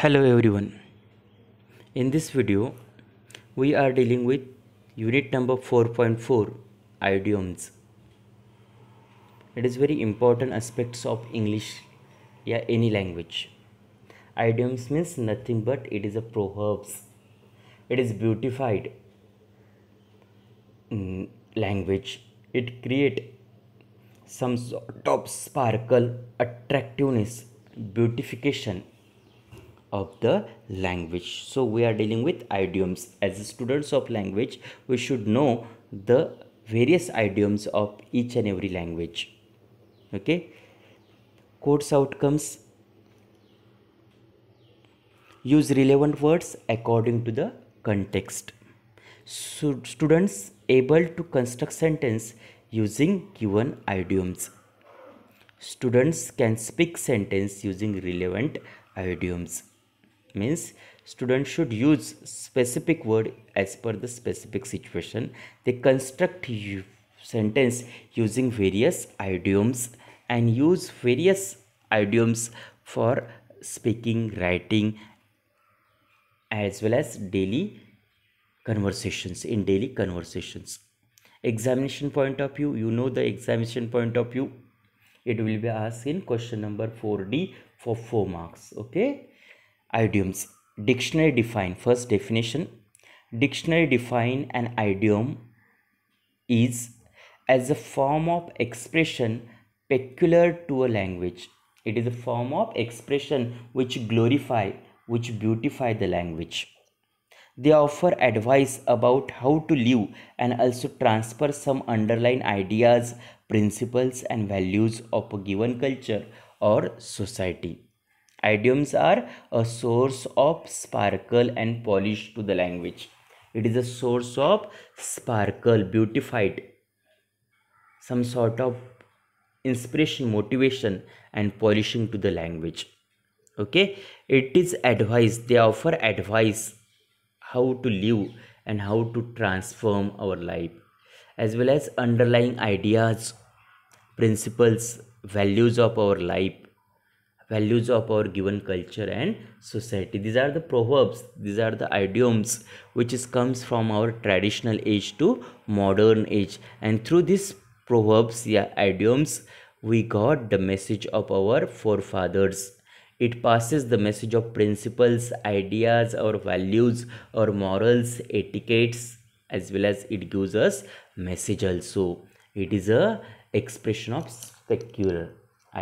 hello everyone in this video we are dealing with unit number 4.4 idioms it is very important aspects of english yeah any language idioms means nothing but it is a proverbs it is beautified mm, language it create some sort of sparkle attractiveness beautification of the language so we are dealing with idioms as students of language we should know the various idioms of each and every language okay course outcomes use relevant words according to the context so students able to construct sentence using given idioms students can speak sentence using relevant idioms means students should use specific word as per the specific situation they construct sentence using various idioms and use various idioms for speaking writing as well as daily conversations in daily conversations examination point of view you know the examination point of view it will be asked in question number 4d for 4 marks okay idioms dictionary define first definition dictionary define an idiom is as a form of expression peculiar to a language it is a form of expression which glorify which beautify the language they offer advice about how to live and also transfer some underlying ideas principles and values of a given culture or society idioms are a source of sparkle and polish to the language it is a source of sparkle beautified some sort of inspiration motivation and polishing to the language okay it is advice they offer advice how to live and how to transform our life as well as underlying ideas principles values of our life values of our given culture and society these are the proverbs these are the idioms which is comes from our traditional age to modern age and through these proverbs yeah idioms we got the message of our forefathers it passes the message of principles ideas or values or morals etiquettes as well as it gives us message also it is a expression of secular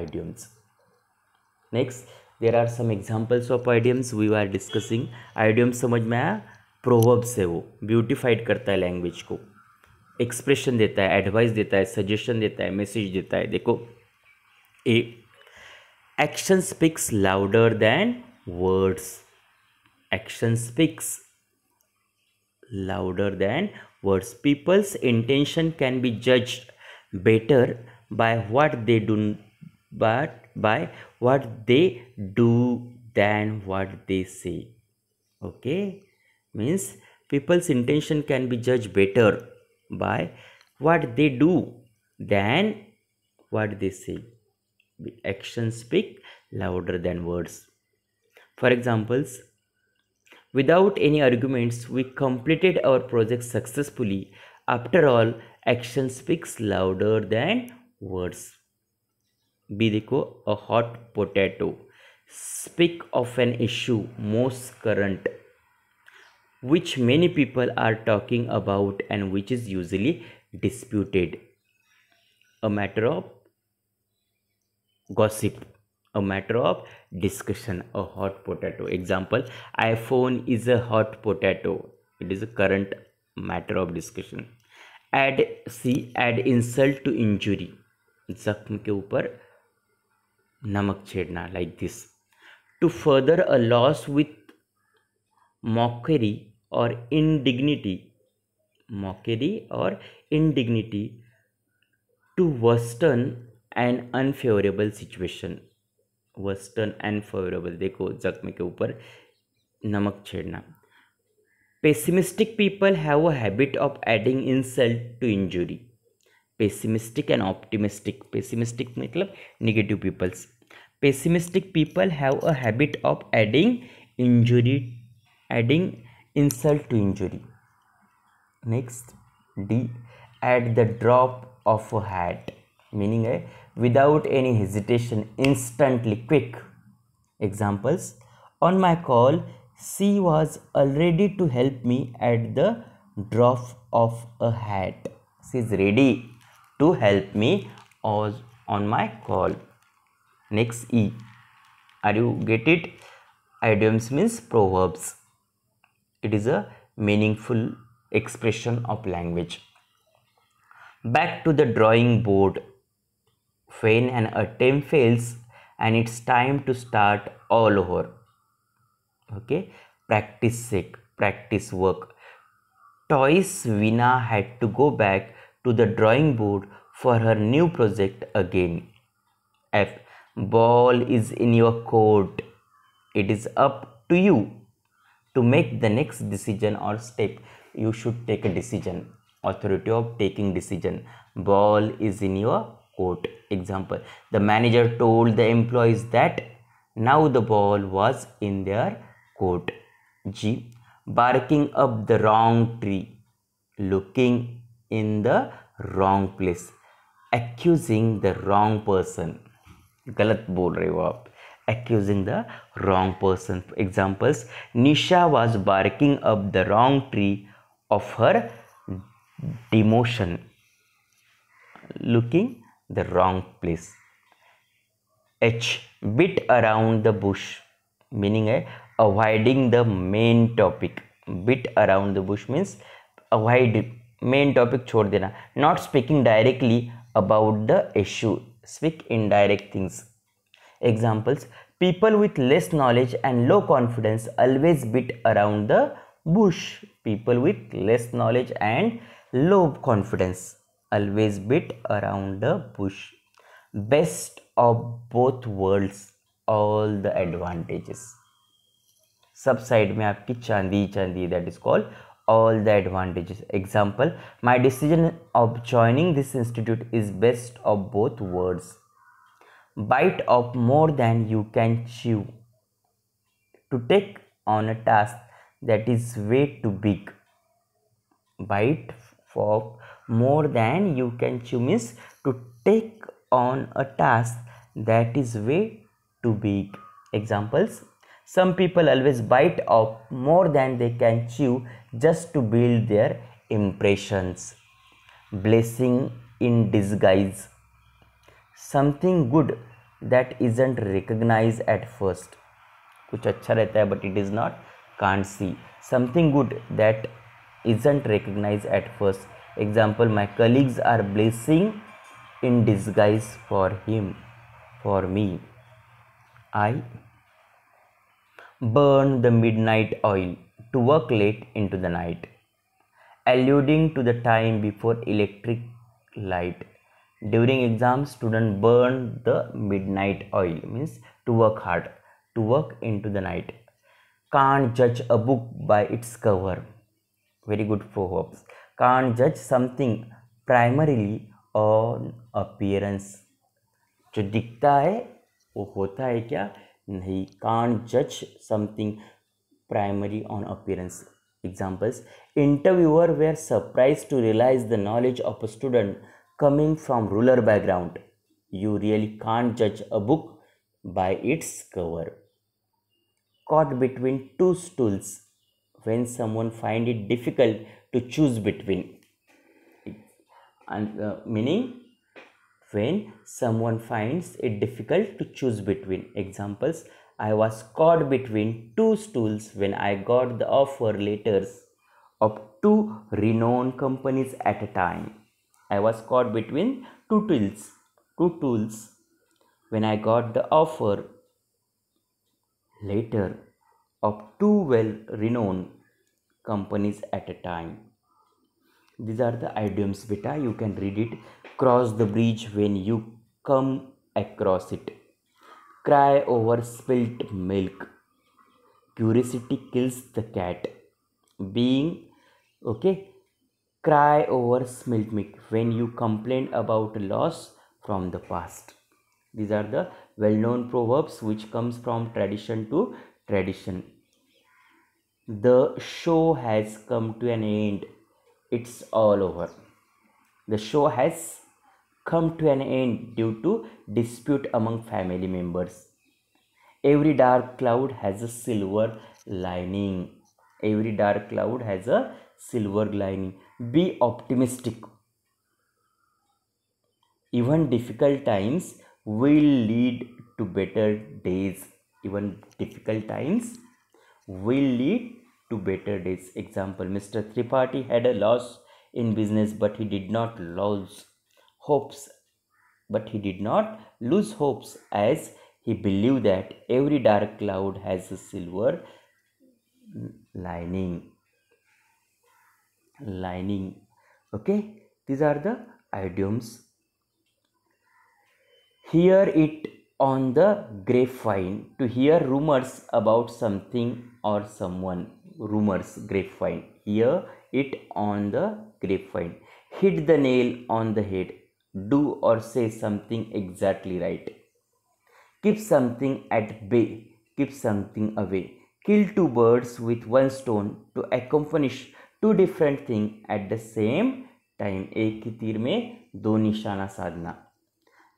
idioms next there are some examples of idioms we are discussing idioms समझ में आया proverbs है वो beautified करता है language को expression देता है एडवाइस देता है सजेशन देता है मैसेज देता है देखो a action speaks louder than words action speaks louder than words peoples intention can be जज better by what they do but by what they do than what they say okay means people's intention can be judged better by what they do than what they say actions speak louder than words for examples without any arguments we completed our project successfully after all action speaks louder than words B देखो a hot potato speak of an issue most current which many people are talking about and which is usually disputed. A matter of gossip, a matter of discussion, a hot potato. Example iPhone is a hot potato, it is a current matter of discussion. Add C, add insult to injury. जख्म के ऊपर नमक छेड़ना like this to further a loss with mockery और indignity mockery और indignity to worsen and unfavourable situation worsen and favourable देखो जख्म के ऊपर नमक छेड़ना pessimistic people have a habit of adding insult to injury pessimistic and optimistic pessimistic मतलब negative peoples pessimistic people have a habit of adding injury adding insult to injury next d at the drop of a hat meaning eh, without any hesitation instantly quick examples on my call C was already to help me at the drop of a hat she is ready to help me or on my call next e are you get it idioms means proverbs it is a meaningful expression of language back to the drawing board when an attempt fails and it's time to start all over okay practice sick practice work twice vina had to go back to the drawing board for her new project again. F. Ball is in your court. It is up to you to make the next decision or step. You should take a decision. Authority of taking decision. Ball is in your court. Example The manager told the employees that now the ball was in their court. G. Barking up the wrong tree. Looking in the wrong place accusing the wrong person गलत बोल रहे हो आप accusing the wrong person examples nisha was barking up the wrong tree of her demotion looking the wrong place h bit around the bush meaning hai, eh, avoiding the main topic bit around the bush means avoid main topic छोड़ देना not speaking directly about the issue speak indirect things examples people with less knowledge and low confidence always beat around the bush people with less knowledge and low confidence always beat around the bush best of both worlds all the advantages सब side में आपकी चांदी चांदी that is called all the advantages. Example, my decision of joining this institute is best of both worlds. Bite off more than you can chew. To take on a task that is way too big. Bite off more than you can chew means to take on a task that is way too big. Examples some people always bite off more than they can chew just to build their impressions. Blessing in disguise. Something good that isn't recognized at first. कुछ अच्छा रहता है but it is not can't see something good that isn't recognized at first. Example, my colleagues are blessing in disguise for him, for me. I burn the midnight oil to work late into the night, alluding to the time before electric light. During exams, students burn the midnight oil means to work hard, to work into the night. Can't judge a book by its cover. Very good proverbs. Can't judge something primarily on appearance. जो दिखता है वो होता है क्या he can't judge something primary on appearance examples interviewer were surprised to realize the knowledge of a student coming from rural background you really can't judge a book by its cover caught between two stools when someone find it difficult to choose between and uh, meaning when someone finds it difficult to choose between. Examples I was caught between two stools when I got the offer letters of two renowned companies at a time. I was caught between two tools, two tools when I got the offer later of two well renowned companies at a time. These are the idioms beta. You can read it cross the bridge when you come across it. Cry over spilt milk. Curiosity kills the cat. Being okay, cry over spilt milk when you complain about loss from the past. These are the well-known proverbs which comes from tradition to tradition. The show has come to an end. It's all over. The show has come to an end due to dispute among family members. Every dark cloud has a silver lining. Every dark cloud has a silver lining. Be optimistic. Even difficult times will lead to better days. Even difficult times will lead to better days. Example Mr. Tripathi had a loss in business but he did not lose hopes. But he did not lose hopes as he believed that every dark cloud has a silver lining. Lining. Okay, these are the idioms. Hear it on the grapevine. To hear rumors about something or someone. Rumors, grapevine. Hear it on the grapevine. Hit the nail on the head do or say something exactly right. Keep something at bay, keep something away. Kill two birds with one stone to accomplish two different things at the same time. Ek tir mein do nishana sadhna.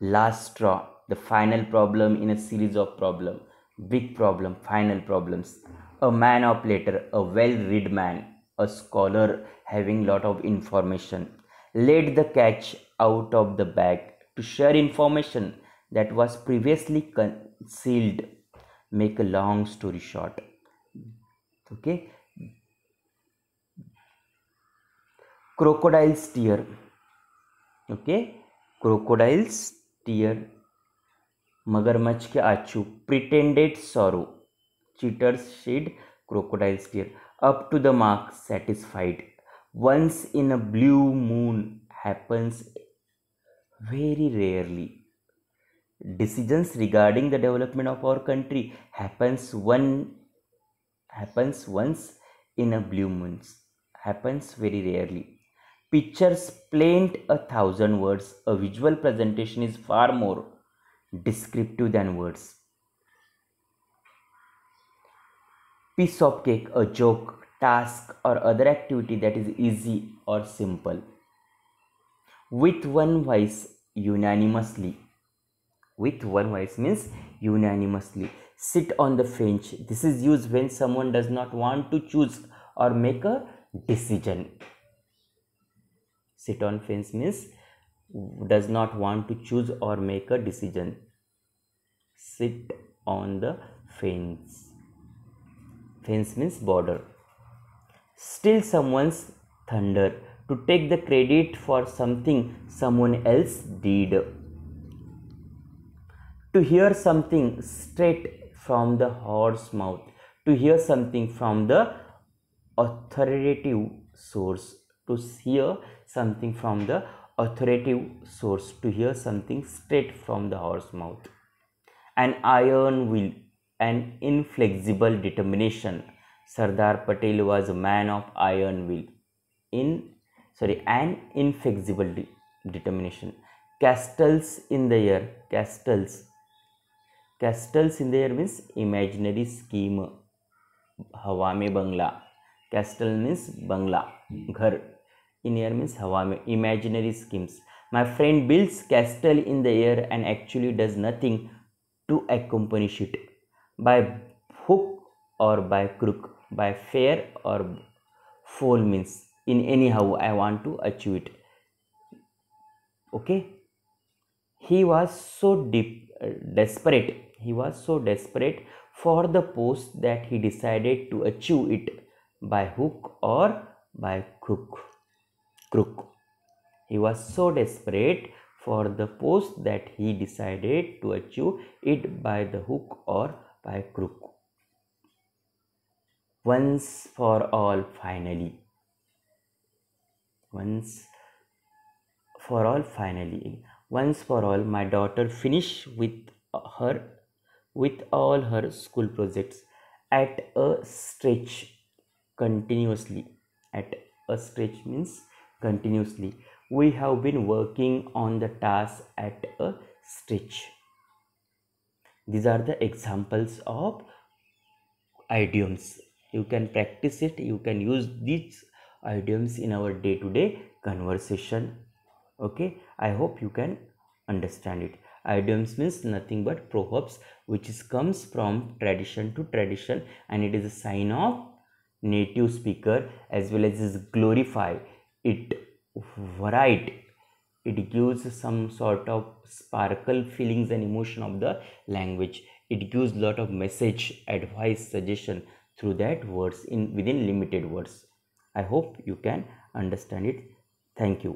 Last straw, the final problem in a series of problems. Big problem, final problems. A man of letter, a well-read man, a scholar having lot of information. Laid the catch out of the bag to share information that was previously concealed make a long story short okay crocodile's tear okay crocodile's tear मगरमच्छ ke आछू pretended sorrow. Cheaters shed crocodile's tear up to the mark satisfied once in a blue moon happens very rarely decisions regarding the development of our country happens one happens once in a blue moon happens very rarely pictures paint a thousand words a visual presentation is far more descriptive than words piece of cake a joke task or other activity that is easy or simple with one voice unanimously with one voice means unanimously sit on the fence. this is used when someone does not want to choose or make a decision sit on fence means does not want to choose or make a decision sit on the fence fence means border still someone's thunder to take the credit for something someone else did. To hear something straight from the horse's mouth, to hear something from the authoritative source, to hear something from the authoritative source, to hear something straight from the horse's mouth. An iron will, an inflexible determination. Sardar Patel was a man of iron will. In sorry an inflexible determination castles in the air castles castles in the air means imaginary scheme hawa mein bangla castle means bangla ghar in air means hawa mein imaginary schemes my friend builds castle in the air and actually does nothing to accomplish it by hook or by crook by fair or foul means in anyhow i want to achieve it okay he was so deep, uh, desperate he was so desperate for the post that he decided to achieve it by hook or by crook crook he was so desperate for the post that he decided to achieve it by the hook or by crook once for all finally once for all finally once for all my daughter finished with her with all her school projects at a stretch continuously at a stretch means continuously we have been working on the task at a stretch these are the examples of idioms you can practice it you can use these idioms in our day-to-day -day conversation okay i hope you can understand it idioms means nothing but proverbs which is, comes from tradition to tradition and it is a sign of native speaker as well as is glorify it right it gives some sort of sparkle feelings and emotion of the language it gives lot of message advice suggestion through that words in within limited words i hope you can understand it thank you